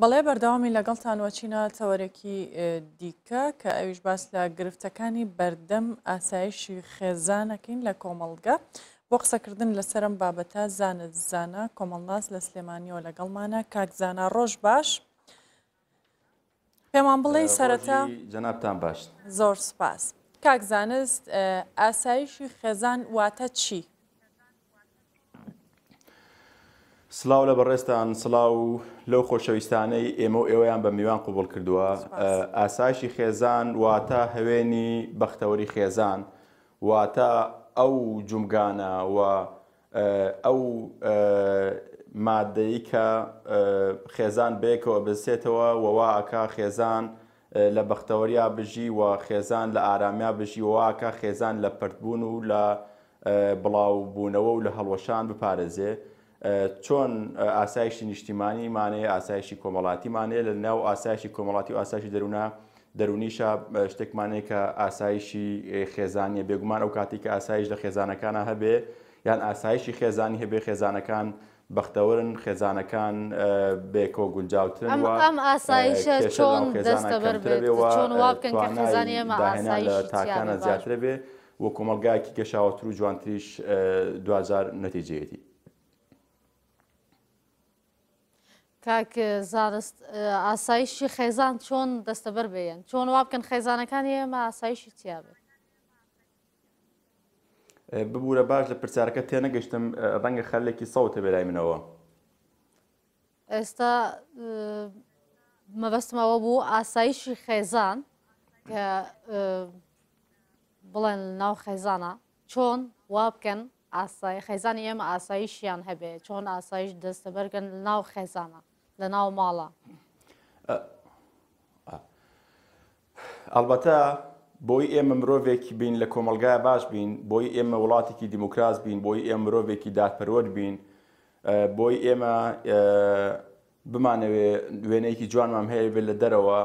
بەڵێ بەردەوامی لەگەڵتان وەچینە تەوەرەکی دیکە کە ئەویش باس لە گرفتەکانی بەردەم ئاسایشی خێزانەکەین لە کۆمەڵگە بۆ قسەکردن لەسرم بابەتە زانت زانە کۆمەڵناس لە سلێمانیەوە لەگەڵمانە کاکزانە ڕۆژ باش پێمان بڵێ سەرەتا جەنابان باش زۆر سپاس کاکزانست ئاسایشی خێزان واتە چی؟ سلااو لە بەڕێستان سلااو لەو خۆشەویستانەی ئێمە و ئێوەیان بە میوان قوبڵ کردووە ئاسایشی خێزان واتە هەوێنی بەختەوەری خێزان واتە ئەو جومگانە و ئەو مادەی کە خێزان بێکەوە بسێتەوە وواکە خێزان لە بەختەوەریا بژی و خێزان لە ئارامیا بژی وواکە خێزان لە پرتبوون و لە بڵاوبوونەوە و لە هەڵوەشان بپارێزێ. چۆن ئاسایشی نیشتیمانیمانەیە ئاسایشی کۆمەڵاتیمانەیە لە ناو ئاسایشی کۆمەڵاتی و ئاسایشی دەرونا دەرونیشە شتێکمانەیە کە ئاسایشی خێزانیە بێگومان ئەو کاتی کە ئاسایش لە خێزانەکانە هەبێ یان ئاسایشی خێزانی هەبێ خێزانەکان بەختەوەرن خێزانەکان بێکۆ گونجاوتن ئەم ئاسایشە چۆن دەستە بەرێەوە تاکانە زیاترە بێ وە کۆمەلگایکی گەشاوەتر و جوانتریش دوزار نەتیجێتی کاک زانست ئاسایشی خێزان چۆن دەستەبەر بێن چۆن وا بکەن خێزانەکانی ئێمە ئاسایشی تیاابێت ببوورە باش لە پرسیارەکە تێنەگەشتم ڕەنگە خەلێکی سەوتە بێلای منەوە ئێستا مەبەستمەوە بوو ئاسایشی خێزان کە بڵێن ناو خێزانە چۆن وا بکەن ئاسایی خێزانی ئێمە ئاساییشیان هەبێ چۆن ئاسایش دەستەبەرگن ناو خێزانە لە ناو ماڵە ئەلبەتە بۆی ئێمە مرۆڤێکی بین لە کۆمەلگای باش بین بۆی ئێمە وڵاتێکی دیموکراس بین بۆی ئێمە مرۆڤێکی دادپەروەر بین بۆی ئێمە بمانەوێ وێنەیەکی جوانمان هەیە بێت لە دەرەوە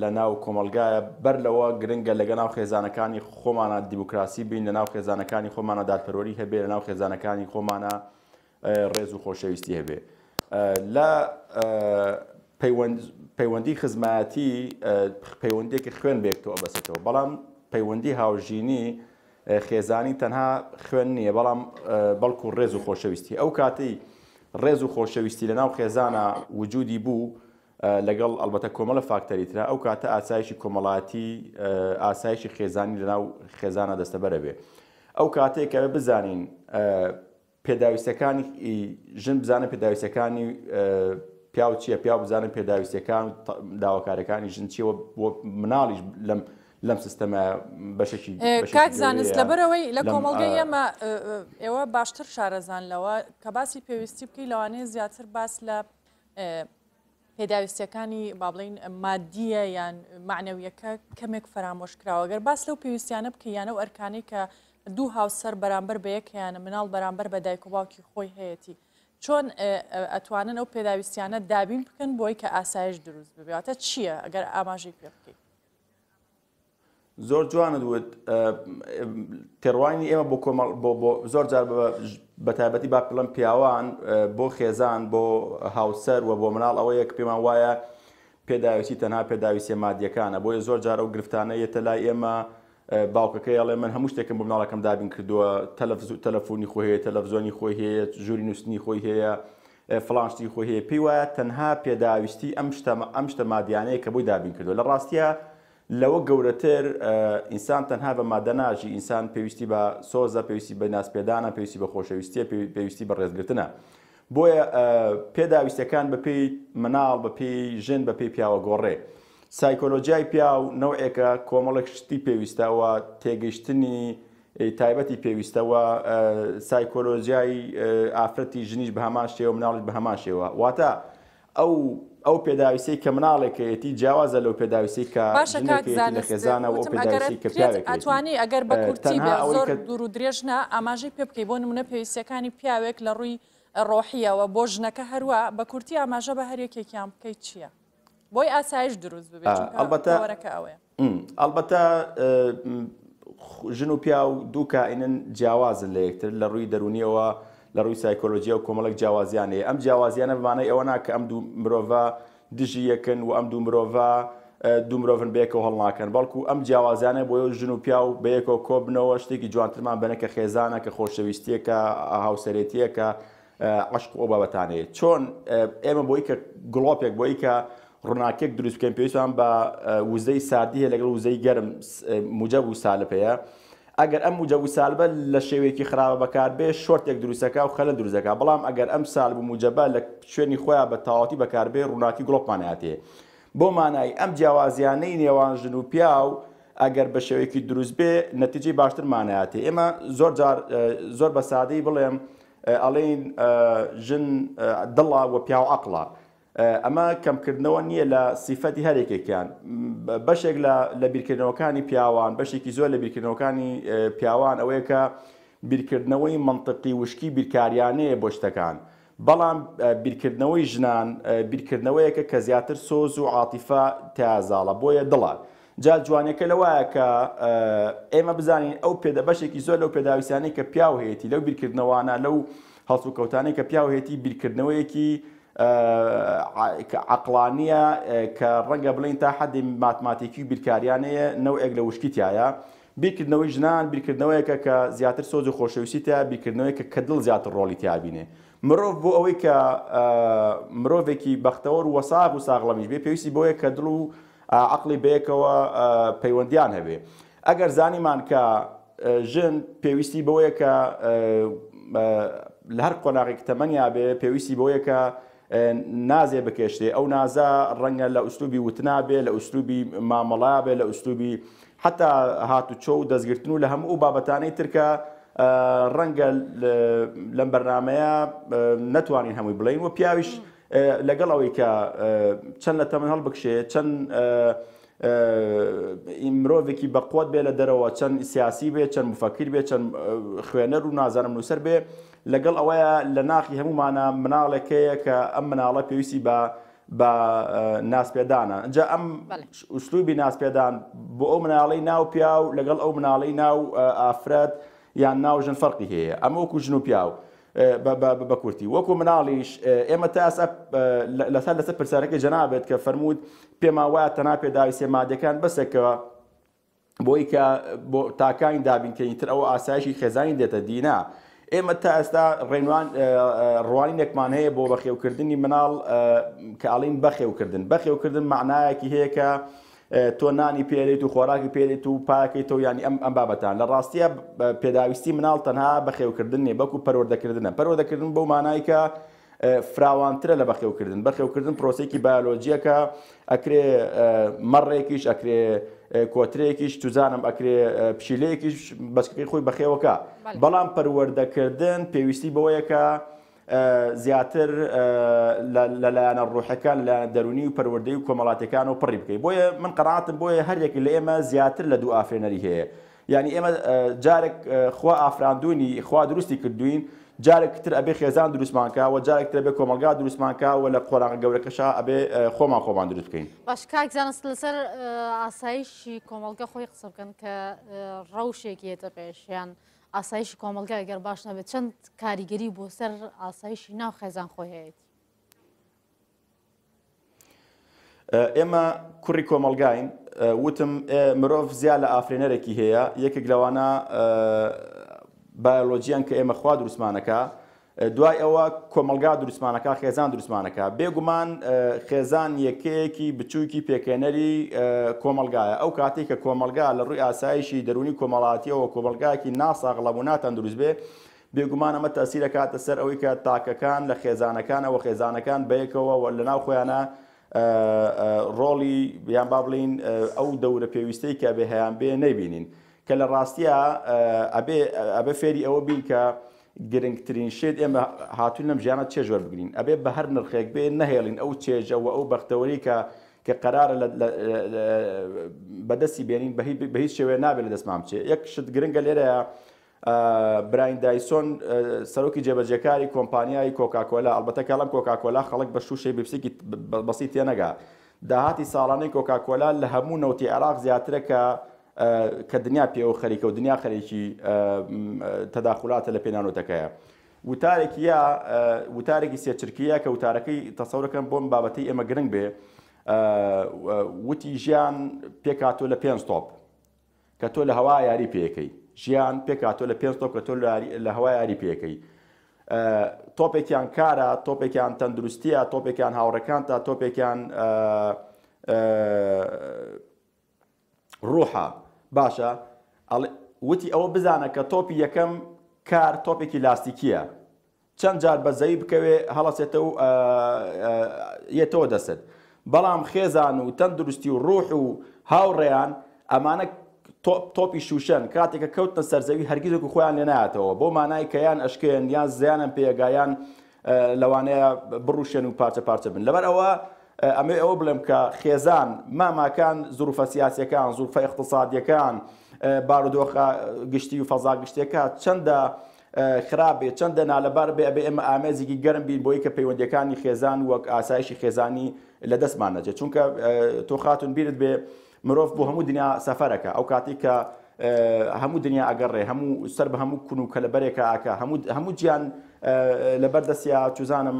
لە ناو کۆمەلگایە بەر لەوە گرنگە لەگە ناو خێزانەکانی خۆمانە دیموکراسی بین لە ناو خێزانەکانی خۆمانە دادپەروەری هەبێ لە ناو خێزانەکانی خۆمانە ڕێز و خۆشەویستی هەبێ. لە پەیوەندی خزمەتی پەیوەندێکی خوێن بێکتەوە بەسێتەوە بەڵام پەیوەندی هاوژینی خێزانی تەنها خوێن نییە بەڵام بەڵکو ڕێز و خۆشەویستی ئەو کاتی ڕێز و خۆشەویستی لەناو خێزانە وجودی بوو لەگەڵ ئەلبەتە کۆمەڵە فاکتەریترا ئەو کاتە ئاسایشی کۆمەڵاتی ئاسایشی خێزانی لەناو خێزانە دەستەبەرە بێ ئەو کاتێک کە بزانین پێداویستەکانی ژن بزانە پێداویستەکانی پیا چییە پیا بزانە پێداویستەکان داواکارەکانی ژن چیەوە بۆ مناڵیش لەم لەم سیستەمە بەشێکی کاک زانست لەبەرەوەی لە کۆمەڵگەی ئێمە ئێوە باشتر شارەزانلەوە کە باسی پێویستی بکەی لەوانەیە زیاتر باس لە پێداویستەکانی بابڵین مادیە یان معنەویەکە کەمێک فرامۆشکراوە گەر باس لەو پێویستیانە بکە یانە و ئەرکانی کە دوو هاوسەر بەرامبەر بە یەکیانە مناڵ بەرامبەر بە دایک و باوکی خۆی هەیەی چۆن ئەتوانن ئەو پێداویستیانە دابین بکەن بۆی کە ئاسایش دروست ببێتە چییە ئەگەر ئاماژی پێ بکەیت زۆر جوانت وت تێڕوانی ئێمە بۆ کۆمەڵ زۆر جار بە تایبەتی با پڵم پیاوان بۆ خێزان بۆ هاوسەر و بۆ مناڵ ئەوە یەک پێمان وایە پێداویستی تەنها پێداویستی مادیەکانە بۆیە زۆر جار ئەو گرفتانە یەتە لای ئێمە باوکەکەی ئەڵێ من هەموو شتێکم بۆ مناڵەکەم دابین کردووە تەلەفۆنی خۆ هەیە تەلەڤزۆنی خۆی هەیە ژووری نووسنی خۆی هەیە فلانشتی خۆی هەیە پێی وایە تەنها پێداویستی ئەم ئەم شتە مادیانەیە کە بۆی دابین کردو لە ڕاستیە لەوە گەورەتر ئینسان تەنها بە مادەناژی ئینسان پێویستی بە سۆزە پێویستی بە ناسپێدانە پێویستی بە خۆشەویستیە پێویستی بە ڕێزگرتنە بۆیە پێداویستەکان بەپی مناڵ بەپی ژن بەپی پیاوە گۆڕێ. سایکۆلۆجیای پیا و نەوەیەکە کۆمەڵێک شتی پێویستەوە تێگەیشتنی تایبەتی پێویستەوە سایکۆلۆژیای ئافرەتی ژنیش بە هەمان شێوە مناڵش بە هەمان شێوە واتە ئەو ئەو پێداویستی کە مناڵێکەتی جیاوازە لەو پێداویستی کە باشەکەزانەوە ئەتوانی ئەگەر بە کورتی زۆر دوور و درێژنا ئاماژەی پێ بکەی بۆ نمونە پێویستەکانی پیاوێک لە ڕووی ڕۆحیەوە بۆ ژنەکە هەروە بە کورتی ئاماژە بە هەرێکێکیان بکەیت چییە؟ بۆی ئاسایش دروست ئەلبەتە ژن و پیا و دوو کائینن جیاوازن لە یەکتر لە ڕووی دەرونیەوە لە ڕووی سایکۆلۆژیە و کۆمەڵک جیاوازیانەیە ئەم جیاوازیانە بمانەی ئەوە ناکە ئەم دوو مرۆڤ دژی یەکن و ئەم دوو مرۆڤ دوو مرۆڤن بەیەکەوە هەڵناکەن بەڵکو ئەم جیاوازیانە بۆ ژن و پیا و بەیەکەوە کۆبنەوە شتێکی جوانترمان بنەکە خێزانە کە خۆشەویستیەکە هاوسەرێتیەکە عشق ئۆ بابەتانەیە چۆن ئێمە بۆی کە گڵۆپێک بۆی کە ڕووناکێک دروستکەم پێویستان بە وزەی ساردی هەیە لەگەڵ وزەی گەرم موجە و سالپەیە ئەگەر ئەم موجە و سالبە لە شێوەیەکی خراوە بەکار بێ شۆرتێک دروستەکە و خەلە دروستەکە بەڵام ئەگەر ئەم سال بوو موجەبە لە شوێنی خۆیان بە تاواتی بەکار بێ ڕووناکی گڵۆپاناتێ بۆ مانایی ئەم جیاوازیانەی نێوان ژن و پیا و ئەگەر بە شێوەیەکی دروست بێ نەتیجی باشتر مانایاتێ ئێمە زۆر زۆر بە سادەی بڵێم ئەڵین ژن دڵە و پیا و عقلە ئەمە کەمکردنەوە نییە لە سیفەتی هەرێکێکیان بەشێک لە بیرکردنەوەکانی پیاوان بەشێکی زۆر لە بیرکردنەوەکانی پیاوان ئەوەیە کە بیرکردنەوەی منطقی وشکی بیرکاریانەیە بۆ شتەکان بەڵام بیرکردنەوەی ژنان بیرکردنەوەیەکە کە زیاتر سۆز و عاتیفا تازاڵە بۆیە دڵات جا جوانەکە لەوایە کە ئێمە بزانین ئەو پێدە بەشێکی زۆر لەو پێداویستانی کە پیاو هەیەی لەو بیرکردنەوەوانە لەو هەڵسوکەوتانی کە پیاو هەیەی بیرکردنەوەیەکی عقلانیە کە ڕەنگە بڵین تا حەدی ماتماتیکی بیرکاریانەیە نەوەک لە وشکیتیایە بیرکردنەوەی ژنان بیرکردنەوەیەکە کە زیاتر سۆز و خۆشەویستیتە بیرکردنەوەیکە کە دڵ زیاتر ڕۆڵی تیابینێ مرۆڤ بۆ ئەوەی کە مرۆڤێکی بەختەوەر وەساغ و ساغڵەمیش بێ پێویستی بۆیە کە دڵ و عقلی بەیەکەوە پەیوەندیان هەبێ ئەگەر زانیمان کە ژن پێویستی بەوەیە کە لە هەر قۆناغێک تەمەنیا بێ پێویستی بۆیە کە نازێ بکێشتێ ئەو نازە ڕەنگە لە ئوسلوبی وتنابێ لە ئوسلوبی مامەڵابێ لە ئوسلوبی حتا هاتو چۆ و دەستگرتن و لە هەموو بابەتانەی ترکە ڕەنگە لەم بەرنمەیە نتوانین هەمووی بڵین و پیاویش لەگەڵ ئەوەی کە چەند لە تەمن هەڵ بکشێ چەند مرۆڤێکی بەقوت بێ لە دەرەوە چەند سیاسی بێ چەند مفەکر بێ چەند خوێنەر و نازانم نووسەر بێ لەگەڵ ئەوەیە لە ناخی هەمومانە مناڵێکەیە کە ئەم مناڵە پێویستی بە بە ناسپێدانە جا ئەم ئوسلوبی ناسپێدان بۆ ئەو مناڵی ناو پیا و لەگەڵ ئەو مناڵی ناو ئافرەت یان ناو ژن فەرقی هەیە ئەمە وەکو ژن و پیاو. بە کورتی وەکو مناڵیش ئێمە تاسە لەسەر لەسەر پرسیارەکەی جەنابێت کە فەرموود پێما وایە تەناپێ داوی سێمادەکان بەسێکەوە بۆی کە بۆ تاکانی دابینکەین تر ئەوە ئاسایشی خێزانی دێتە دینا. ئێمە تا ئێستا ڕێنوان ڕوانی نێکمان هەیە بۆ بەخێوکردنی مناڵ کە ئاڵین بەخێوکردن بەخێوکردن معنایەکی هەیە کە تۆ نانی پێرێت و خۆراکی پێرێت و پاکەیتەوە ینی ئەم ئەم بابەتان لە ڕاستیە پێداویستی مناڵ تەنها بەخێوکردن نێ بەکو پەرۆردەکردنە پەرۆدەکردن بۆ مانایکە فراوانترە لە بەخێوکردن بەخێوکردن پرۆسێکی بایۆلۆجیەکە ئەکرێ مەڕێکیش ئەکرێ کۆترێکیش توزانم ئەکرێ پشیلەیەکیش بەسکی خۆی بەخێوەکە بەڵام پەروەردەکردن پێویستی بەوەیەکە زیاتر لەلایەنە ڕوحەکان لە دەرونی و پەروەدەی و کۆمەڵاتەکان و پڕی بکەیت بۆیە من قەناتم بۆیە هەرێکی لە ئێمە زیاتر لە دوو ئافرێنەری هەیە یعنی ئێمە جارێک خوا ئافراندونی خوا دروستی کردوین جارێکتر ئەبێ خێزان دروستمانکەوە جارێکتر بێ کۆمەلگا دروستمانکەوە لە قۆراغ گەورەکەشا ئەبێ خۆمان خۆمان دروست بکەین باش کاکزانست لەسەر ئاسایشی کۆمەلگە خۆی قسە بکەن کە ڕەوشێک یێتە پێشیان. ئاسایشی کۆمەلگا گەر باش نەبێت چەند کاریگەری بۆ سەر ئاسایشی ناو خێزان خۆی هەیەی ئێمە کوڕی کۆمەلگاین وتم مرۆڤ زیاد لە ئافرێنەرێکی هەیە یەکێک لەوانە بایۆلۆجییان کە ئێمە خوا دروستمانەکە دوای ئەوە کۆمەلگا دروستمانەکە خێزان دروستمانەکە بێگومان خێزان یەکەیەکی بچووکی پێکەنەری کۆمەلگایە ئەو کاتێک کە کۆمەلگا لە ڕووی ئاسایشی دەرونی کۆمەڵاتیەوە کۆمەلگایکی ناساغڵەبووناتەن دروست بێ بێگومان ئەمە تاسیرە کاتە سەر ئەوەی کە تاکەکان لە خێزانەکانەوە خێزانەکان بەیەکەوە لە ناو خۆیانە ڕۆڵی بیان با بڵین ئەو دەورە پێویستەی کە بێ هەیان بێ نەیبینین کە لە ڕاستیە ئەبێ فێری ئەوە بین کە گرنگترین شێت ئێمە هاتوون لەم ژیانە چێژوەر بگرین ئەبێ بە هەر نرخێک بێ نەهێڵین ئەو چێژەوە ئەو بەختەوەریکە کە قرارە بەدەستی بێنین بە هیچ شێوێ نابێت لە دەستمان بچێ یەک شت گرنگە لێرەیە براین دایسۆن سەرۆکی جێبەجێکاری کۆمپانیای کۆکاکۆلا ئەلبەتە کاڵم کۆکاکۆلا خەڵک بە شوشەی بپسێکی بەسی تێنەگا داهاتی ساڵانەی کۆکاکۆلا لە هەموو نەوتی عراق زیاترەکە کە دنیا پێوە خەریکە و دنیا خەرێکی تەداخلاتە لە پێنانۆتەکەیە. وتارێکی یا وتارێکی سێچرکیە کە وتارەکەی تەسەورەکەم بۆم بابەتی ئێمە گرنگ بێ وتی ژیان پێکاتۆ لە پێنج تۆپ کە تۆ لە هەوا یاری پێەکەی ژیان پێکاتۆ لە پێنج تۆپ کە تۆ لە هەوا یاری پێەکەی تۆپێکیان کارە تۆپێکیان تەندروستیە تۆپێکیان هاوڕەکان تا تۆپێکیان ڕوحە باشە وتی ئەوە بزانە کە تۆپی یەکەم کار تۆپێکی لاستیکیە چەند جار بەزەی بکەوێ هەڵەسێتە و یەتەوە دەست بەڵام خێزان و تەندروستی و ڕوح و هاوڕێیان ئەمانە تۆپی شوشەن کاتێکە کەوتنە سەرزەوی هەرگیزێک و خۆیان لێ نایەتەوە بۆ مانای کە یان ئەشکێن یان زیانم پێگایان لەوانەیە بڕوشێن و پارچە پارچە بن لەبەر ئەوە ئەمە ئەوە بڵێم کە خێزان ماماکان زروفە سیاسەکان زروفە اقتصادیەکان بارودۆخە گشتی و فەزا گشتێکە چەندە خراپێ چەندە نالەبار بێ ئەبێ ئێمە ئامێزیی گەرم بین بۆی کە پەیوەندەکانی خێزان وەک ئاسایشی خێزانی لە دەستمان نەجێت چونکە تۆ خاتون بیرت بێ مرۆڤ بۆ هەموو دنیا سەفەرەکە ئەو کاتی کە هەموو دنیا ئەگەڕێ هەموو سەر بە هەموو کون و کەلەبەرێکە ئاکە هەموو جیان لەبەردەسیا چوزانم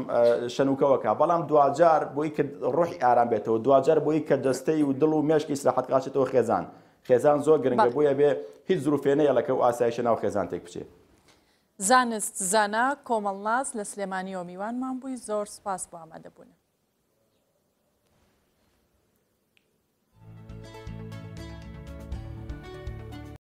شەنوکەوەکە بەڵام دوجار بۆی کە ڕۆحی ئارام بێتەوە دوجار بۆی کە دەستەی و دڵ و مێشکی سراحەتقاچێتەوە خێزان خێزان زۆر گرنگە بۆیە بێ هیچ زروفێنەیە لەکە و ئاسایشە ناو خێزانتێک بچێت زانست زانە کۆمەڵناز لە سلێمانی و میوانمان بووی زۆر سپاس بۆ ئامادەبوون